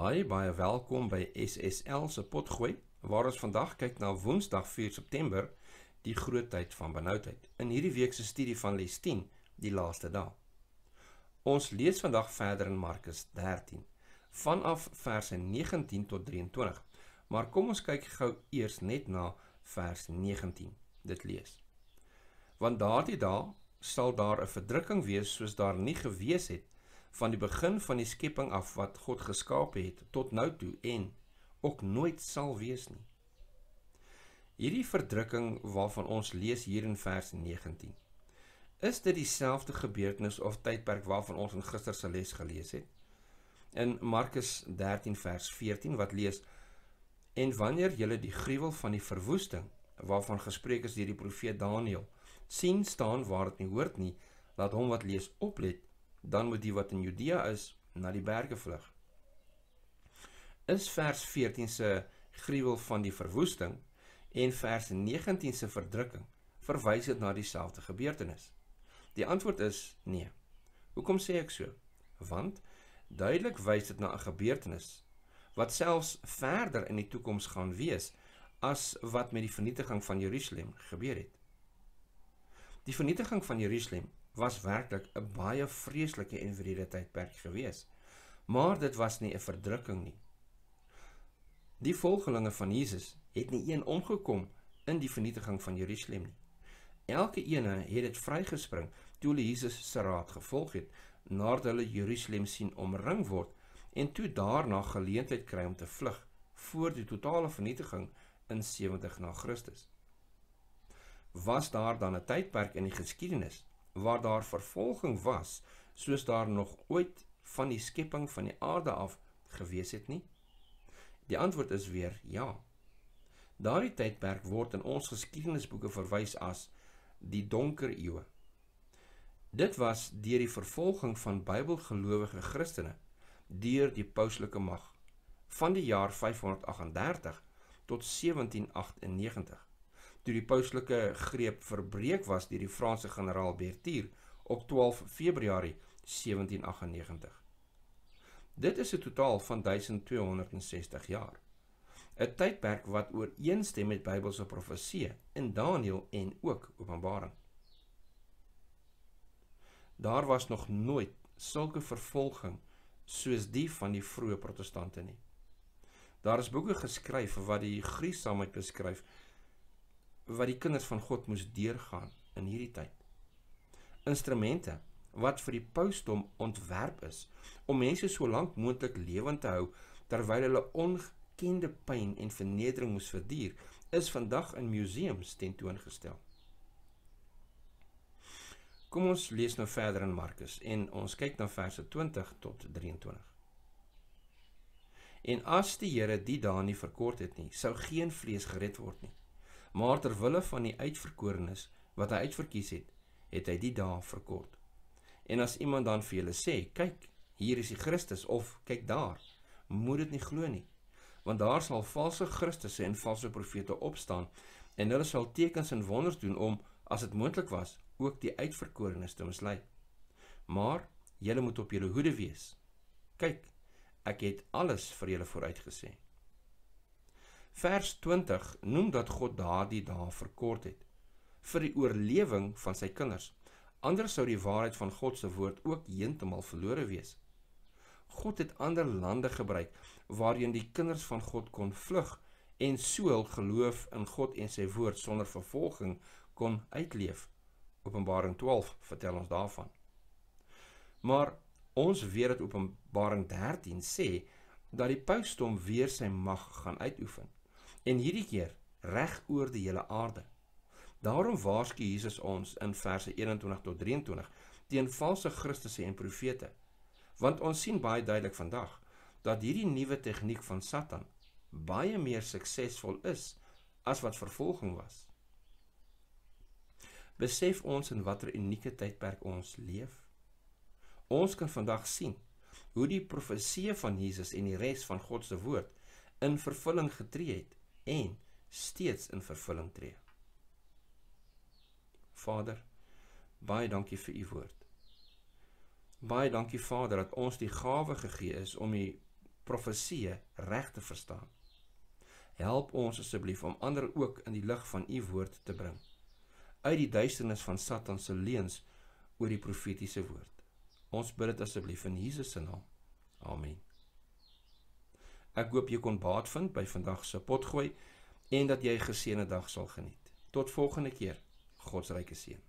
Hi, baie welkom by SSL se potgooi. Waar ons vandag kyk na Woensdag 4 September, die groot tyd van benoudheid. In hierdie week se studie van les 10, die laaste dag. Ons lees vandag verder in Markus 13 vanaf verse 19 tot 23. Maar kom ons kyk gou eers net na vers 19. Dit lees: Want daardie dag sal daar 'n verdrukking wees soos daar nie gewees het nie van die begin van die skepping af wat God geskaap het tot nou toe en ook nooit sal wees nie. Hierdie verdrukking waarvan ons lees hier in vers 19. Is dit dieselfde gebeurtenis of tydperk waarvan ons in gister se les gelees het? In Markus 13 vers 14 wat lees: En wanneer julle die gruwel van die verwoesting waarvan gespreek is deur die profeet Daniël sien staan waar dit nie hoort nie, laat hom wat lees oplet dan moet die wat in Judea is na die berge vlug. Is vers 14 se gruwel van die verwoesting en vers 19 se verdrukking verwys dit na dieselfde gebeurtenis? Die antwoord is nee. Hoekom sê ek so? Want duidelik wys dit na 'n gebeurtenis wat selfs verder in die toekoms gaan wees as wat met die vernietiging van Jerusalem gebeur het. Die vernietiging van Jerusalem was werklik 'n baie vreeslike en wrede tydperk gewees. Maar dit was nie 'n verdrukking nie. Die volgelinge van Jesus het nie een omgekom in die vernietiging van Jerusalem nie. Elke een het dit vrygespring toe hulle Jesus se raad gevolg het nadat hulle Jerusalem sien omring word en toe daarna geleentheid kry om te vlug voor die totale vernietiging in 70 na Christus. Was daar dan 'n tydperk in die geskiedenis waar daar vervolging was soos daar nog ooit van die skepping van die aarde af gewees het nie? Die antwoord is weer ja. Daardie tydperk word in ons geskiedenisboeke verwys as die donker eeue. Dit was deur die vervolging van Bybelgelowige Christene deur die pauslike mag van die jaar 538 tot 1798 toe die pauslike greep verbreek was deur die Franse generaal Bertier op 12 Februarie 1798. Dit is 'n totaal van 1260 jaar. 'n Tydperk wat ooreenstem met Bybelse profeseë in Daniël en ook Openbaring. Daar was nog nooit sulke vervolging soos die van die vroeë protestante nie. Daar is boeke geskryf wat die Griekse samelewing beskryf wat die kinders van God moes deurgaan in hierdie tyd. Instrumente wat vir die pausdom ontwerp is om mense so lank moontlik lewend te hou terwyl hulle ongekende pyn en vernedering moes verduur, is vandag in museums tentoongestel. Kom ons lees nou verder in Markus en ons kyk na verse 20 tot 23. En as die Here die dae nie verkort het nie, sou geen vlees gered word nie maar ter wille van die uitverkorenes wat hy uitverkies het, het hy die dae verkort. En as iemand dan vir julle sê, kyk, hier is die Christus of kyk daar, moed dit nie glo nie, want daar sal valse Christusse en valse profete opstaan en hulle sal tekens en wonders doen om as dit moontlik was, ook die uitverkorenes te mislei. Maar julle moet op julle hoede wees. Kyk, ek het alles vir julle vooruitgesê. Vers 20 noem dat God daardie dae verkort het vir die oorlewing van sy kinders. Anders sou die waarheid van God se woord ook heeltemal verlore wees. God het ander lande gebruik waarheen die kinders van God kon vlug en so hul geloof in God en sy woord sonder vervolging kon uitleef. Openbaring 12 vertel ons daarvan. Maar ons weet dat Openbaring 13 sê dat die paus hom weer sy mag gaan uitoefen en hierdie keer reg oor die hele aarde. Daarom waarsku Jesus ons in verse 21 tot 23 teen valse kristusse en profete. Want ons sien baie duidelik vandag dat hierdie nuwe tegniek van Satan baie meer suksesvol is as wat vervolging was. Besef ons in watter unieke tydperk ons leef. Ons kan vandag sien hoe die profeseë van Jesus en die res van God se woord in vervulling getree het en steeds in vervulling tree. Vader, baie dankie vir u woord. Baie dankie Vader dat ons die gawe gegee is om die profesie reg te verstaan. Help ons asseblief om ander ook in die lig van u woord te bring uit die duisternis van Satan se leuns oor die profetiese woord. Ons bid dit asseblief in Jesus se naam. Amen. Ek hoop jy kon baat vind by vandag se potgooi en dat jy 'n geseënde dag sal geniet. Tot volgende keer. God se ryke seën.